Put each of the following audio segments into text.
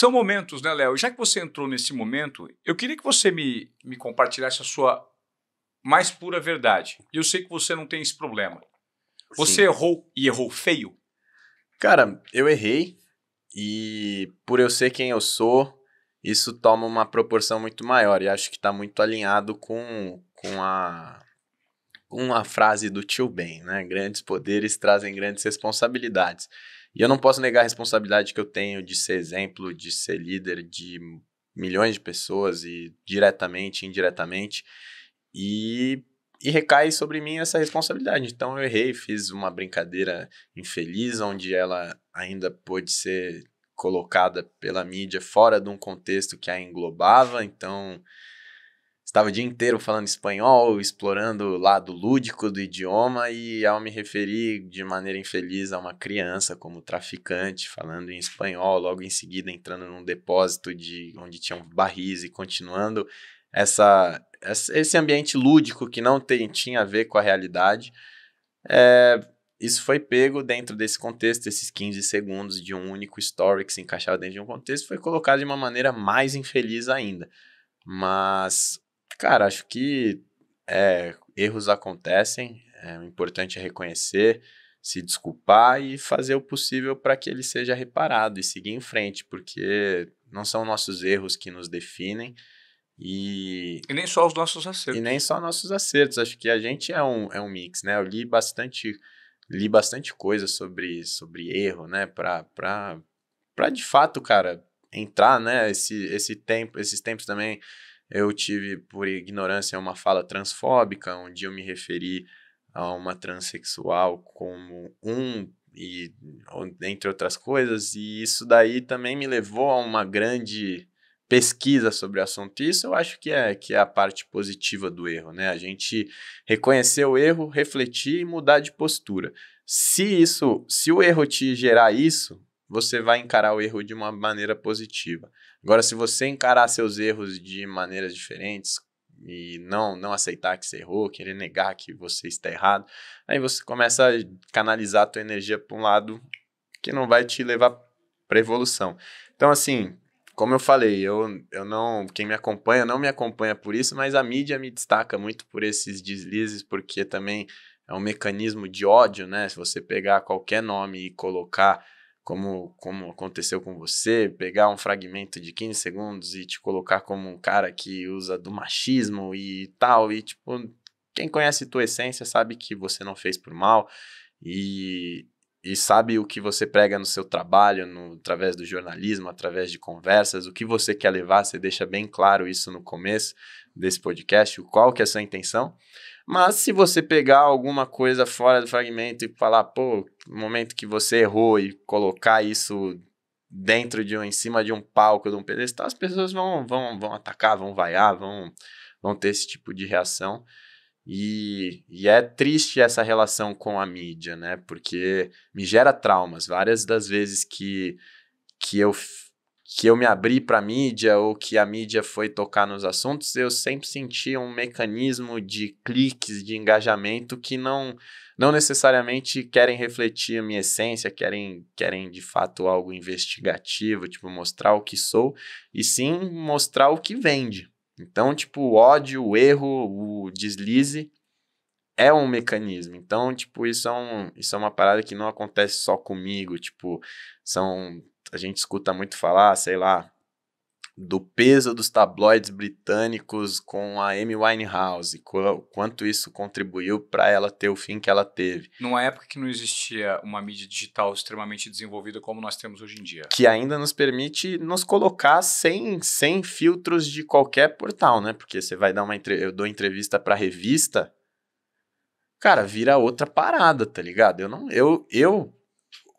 São momentos, né, Léo? Já que você entrou nesse momento, eu queria que você me, me compartilhasse a sua mais pura verdade. E eu sei que você não tem esse problema. Você Sim. errou e errou feio? Cara, eu errei e por eu ser quem eu sou, isso toma uma proporção muito maior e acho que está muito alinhado com, com a com a frase do tio Ben, né? Grandes poderes trazem grandes responsabilidades. E eu não posso negar a responsabilidade que eu tenho de ser exemplo, de ser líder de milhões de pessoas e diretamente, indiretamente. E, e recai sobre mim essa responsabilidade. Então eu errei, fiz uma brincadeira infeliz, onde ela ainda pôde ser colocada pela mídia fora de um contexto que a englobava. Então estava o dia inteiro falando espanhol, explorando o lado lúdico do idioma, e ao me referir de maneira infeliz a uma criança como traficante, falando em espanhol, logo em seguida entrando num depósito de onde tinham barris e continuando essa, esse ambiente lúdico que não tem, tinha a ver com a realidade. É, isso foi pego dentro desse contexto, esses 15 segundos de um único story que se encaixava dentro de um contexto, foi colocado de uma maneira mais infeliz ainda. Mas Cara, acho que é, erros acontecem, é, importante é reconhecer, se desculpar e fazer o possível para que ele seja reparado e seguir em frente, porque não são nossos erros que nos definem. E, e nem só os nossos acertos. E nem só nossos acertos. Acho que a gente é um, é um mix, né? Eu li bastante, li bastante coisa sobre, sobre erro, né? Pra, pra, pra de fato, cara, entrar, né? Esse, esse tempo, esses tempos também eu tive, por ignorância, uma fala transfóbica, onde eu me referi a uma transexual como um, e, entre outras coisas, e isso daí também me levou a uma grande pesquisa sobre o assunto. Isso eu acho que é, que é a parte positiva do erro, né? A gente reconhecer o erro, refletir e mudar de postura. Se isso, se o erro te gerar isso, você vai encarar o erro de uma maneira positiva. Agora, se você encarar seus erros de maneiras diferentes e não não aceitar que você errou, querer negar que você está errado, aí você começa a canalizar a tua energia para um lado que não vai te levar para evolução. Então, assim, como eu falei, eu, eu não, quem me acompanha não me acompanha por isso, mas a mídia me destaca muito por esses deslizes, porque também é um mecanismo de ódio, né? Se você pegar qualquer nome e colocar como, como aconteceu com você, pegar um fragmento de 15 segundos e te colocar como um cara que usa do machismo e tal, e tipo, quem conhece tua essência sabe que você não fez por mal, e e sabe o que você prega no seu trabalho, no, através do jornalismo, através de conversas, o que você quer levar, você deixa bem claro isso no começo desse podcast, qual que é a sua intenção. Mas se você pegar alguma coisa fora do fragmento e falar, pô, momento que você errou e colocar isso dentro de um, em cima de um palco, de um pedestal, as pessoas vão, vão, vão atacar, vão vaiar, vão, vão ter esse tipo de reação. E, e, é triste essa relação com a mídia, né? Porque me gera traumas. Várias das vezes que, que, eu, que eu me abri para a mídia ou que a mídia foi tocar nos assuntos, eu sempre senti um mecanismo de cliques, de engajamento que não, não necessariamente querem refletir a minha essência, querem, querem de fato algo investigativo, tipo mostrar o que sou, e sim mostrar o que vende. Então, tipo, o ódio, o erro, o deslize é um mecanismo. Então, tipo, isso é, um, isso é uma parada que não acontece só comigo. Tipo, são. A gente escuta muito falar, sei lá, do peso dos tabloides britânicos com a Amy Winehouse, qu quanto isso contribuiu para ela ter o fim que ela teve. Numa época que não existia uma mídia digital extremamente desenvolvida como nós temos hoje em dia. Que ainda nos permite nos colocar sem, sem filtros de qualquer portal, né? Porque você vai dar uma eu dou entrevista para revista, cara, vira outra parada, tá ligado? Eu não eu eu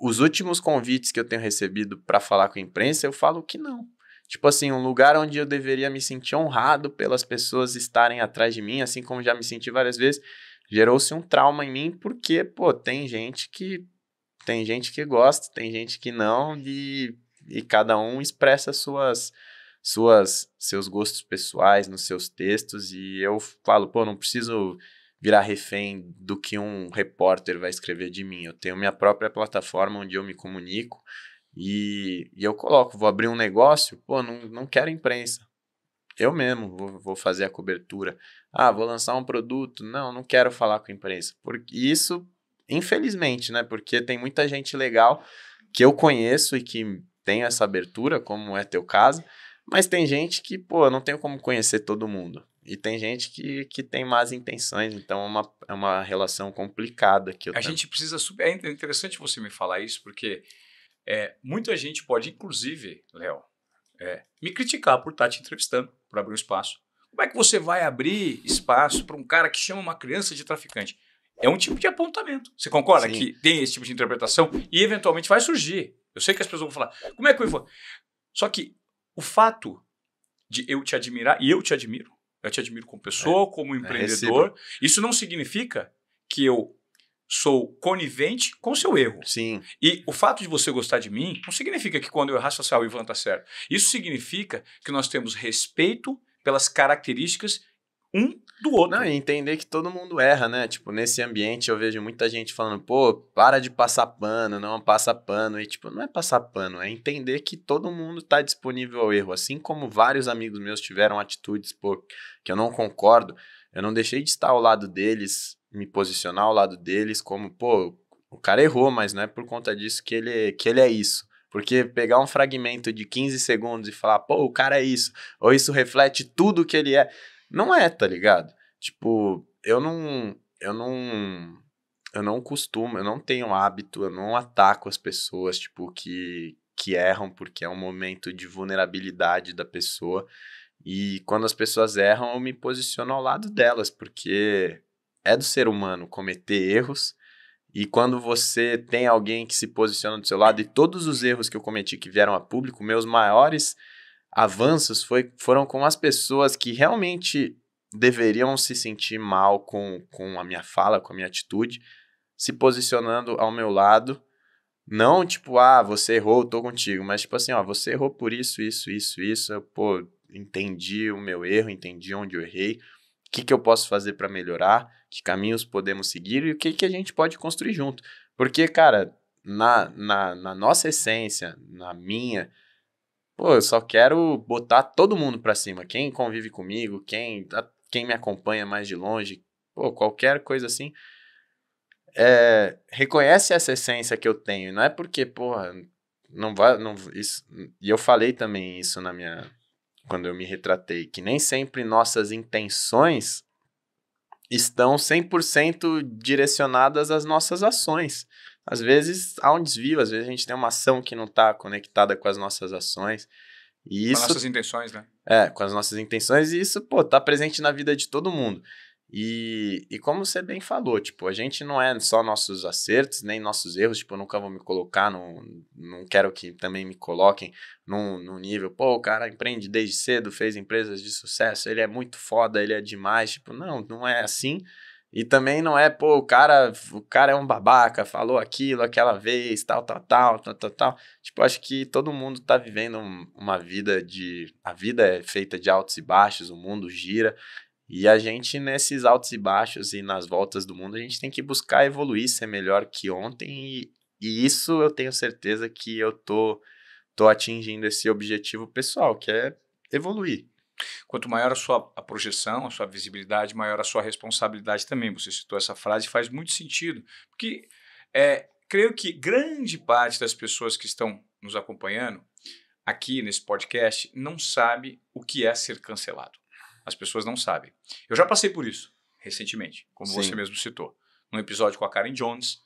os últimos convites que eu tenho recebido para falar com a imprensa, eu falo que não. Tipo assim, um lugar onde eu deveria me sentir honrado pelas pessoas estarem atrás de mim, assim como já me senti várias vezes, gerou-se um trauma em mim, porque, pô, tem gente que. Tem gente que gosta, tem gente que não, e, e cada um expressa suas suas seus gostos pessoais nos seus textos e eu falo, pô, não preciso virar refém do que um repórter vai escrever de mim. Eu tenho minha própria plataforma onde eu me comunico, e, e eu coloco, vou abrir um negócio, pô, não, não quero imprensa. Eu mesmo vou, vou fazer a cobertura. Ah, vou lançar um produto. Não, não quero falar com a imprensa. Porque isso, infelizmente, né? Porque tem muita gente legal que eu conheço e que tem essa abertura, como é teu caso, mas tem gente que, pô, eu não tenho como conhecer todo mundo. E tem gente que, que tem más intenções, então é uma, é uma relação complicada que eu A tenho. gente precisa. É interessante você me falar isso, porque é, muita gente pode, inclusive, Léo, é, me criticar por estar tá te entrevistando, por abrir um espaço. Como é que você vai abrir espaço para um cara que chama uma criança de traficante? É um tipo de apontamento. Você concorda Sim. que tem esse tipo de interpretação e eventualmente vai surgir. Eu sei que as pessoas vão falar, como é que eu vou? Só que o fato de eu te admirar, e eu te admiro, eu te admiro como é. pessoa, é, como empreendedor, isso não significa que eu sou conivente com seu erro. Sim. E o fato de você gostar de mim não significa que quando eu errar, social, o Ivan tá certo. Isso significa que nós temos respeito pelas características um do outro. Não, e entender que todo mundo erra, né? Tipo, nesse ambiente eu vejo muita gente falando, pô, para de passar pano, não passa pano. E, tipo, não é passar pano, é entender que todo mundo tá disponível ao erro. Assim como vários amigos meus tiveram atitudes, pô, que eu não concordo, eu não deixei de estar ao lado deles me posicionar ao lado deles como, pô, o cara errou, mas não é por conta disso que ele, que ele é isso. Porque pegar um fragmento de 15 segundos e falar, pô, o cara é isso, ou isso reflete tudo que ele é, não é, tá ligado? Tipo, eu não. Eu não. Eu não costumo, eu não tenho hábito, eu não ataco as pessoas, tipo, que, que erram, porque é um momento de vulnerabilidade da pessoa. E quando as pessoas erram, eu me posiciono ao lado delas, porque é do ser humano cometer erros. E quando você tem alguém que se posiciona do seu lado, e todos os erros que eu cometi que vieram a público, meus maiores avanços foi, foram com as pessoas que realmente deveriam se sentir mal com, com a minha fala, com a minha atitude, se posicionando ao meu lado. Não tipo, ah, você errou, eu tô contigo, mas tipo assim, ó, você errou por isso, isso, isso, isso, eu, pô, entendi o meu erro, entendi onde eu errei o que, que eu posso fazer para melhorar, que caminhos podemos seguir e o que, que a gente pode construir junto. Porque, cara, na, na, na nossa essência, na minha, pô, eu só quero botar todo mundo para cima. Quem convive comigo, quem, a, quem me acompanha mais de longe, pô, qualquer coisa assim. É, reconhece essa essência que eu tenho. Não é porque, porra, não vai. Não, isso, e eu falei também isso na minha quando eu me retratei, que nem sempre nossas intenções estão 100% direcionadas às nossas ações. Às vezes há um desvio, às vezes a gente tem uma ação que não está conectada com as nossas ações. E isso, com as nossas intenções, né? É, com as nossas intenções, e isso, pô, tá presente na vida de todo mundo. E, e como você bem falou, tipo, a gente não é só nossos acertos, nem nossos erros, tipo, eu nunca vou me colocar, não, não quero que também me coloquem num, num nível, pô, o cara empreende desde cedo, fez empresas de sucesso, ele é muito foda, ele é demais, tipo, não, não é assim. E também não é, pô, o cara, o cara é um babaca, falou aquilo aquela vez, tal, tal, tal, tal, tal, tal. Tipo, acho que todo mundo tá vivendo uma vida de. A vida é feita de altos e baixos, o mundo gira. E a gente, nesses altos e baixos e nas voltas do mundo, a gente tem que buscar evoluir, ser melhor que ontem. E, e isso eu tenho certeza que eu tô, tô atingindo esse objetivo pessoal, que é evoluir. Quanto maior a sua a projeção, a sua visibilidade, maior a sua responsabilidade também. Você citou essa frase e faz muito sentido. Porque é, creio que grande parte das pessoas que estão nos acompanhando aqui nesse podcast não sabe o que é ser cancelado. As pessoas não sabem. Eu já passei por isso recentemente, como Sim. você mesmo citou. Num episódio com a Karen Jones,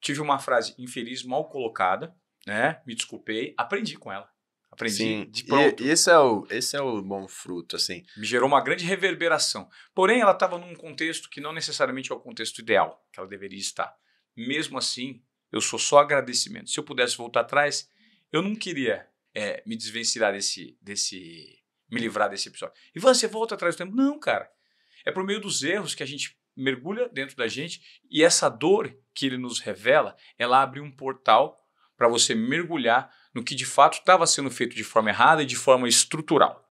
tive uma frase infeliz, mal colocada, né? Me desculpei, aprendi com ela. Aprendi Sim. de pronto. E, esse, é o, esse é o bom fruto, assim. Me gerou uma grande reverberação. Porém, ela estava num contexto que não necessariamente é o contexto ideal que ela deveria estar. Mesmo assim, eu sou só agradecimento. Se eu pudesse voltar atrás, eu não queria é, me desvencilhar desse, desse me livrar desse episódio. E você volta atrás do tempo. Não, cara. É por meio dos erros que a gente mergulha dentro da gente e essa dor que ele nos revela, ela abre um portal para você mergulhar no que de fato estava sendo feito de forma errada e de forma estrutural.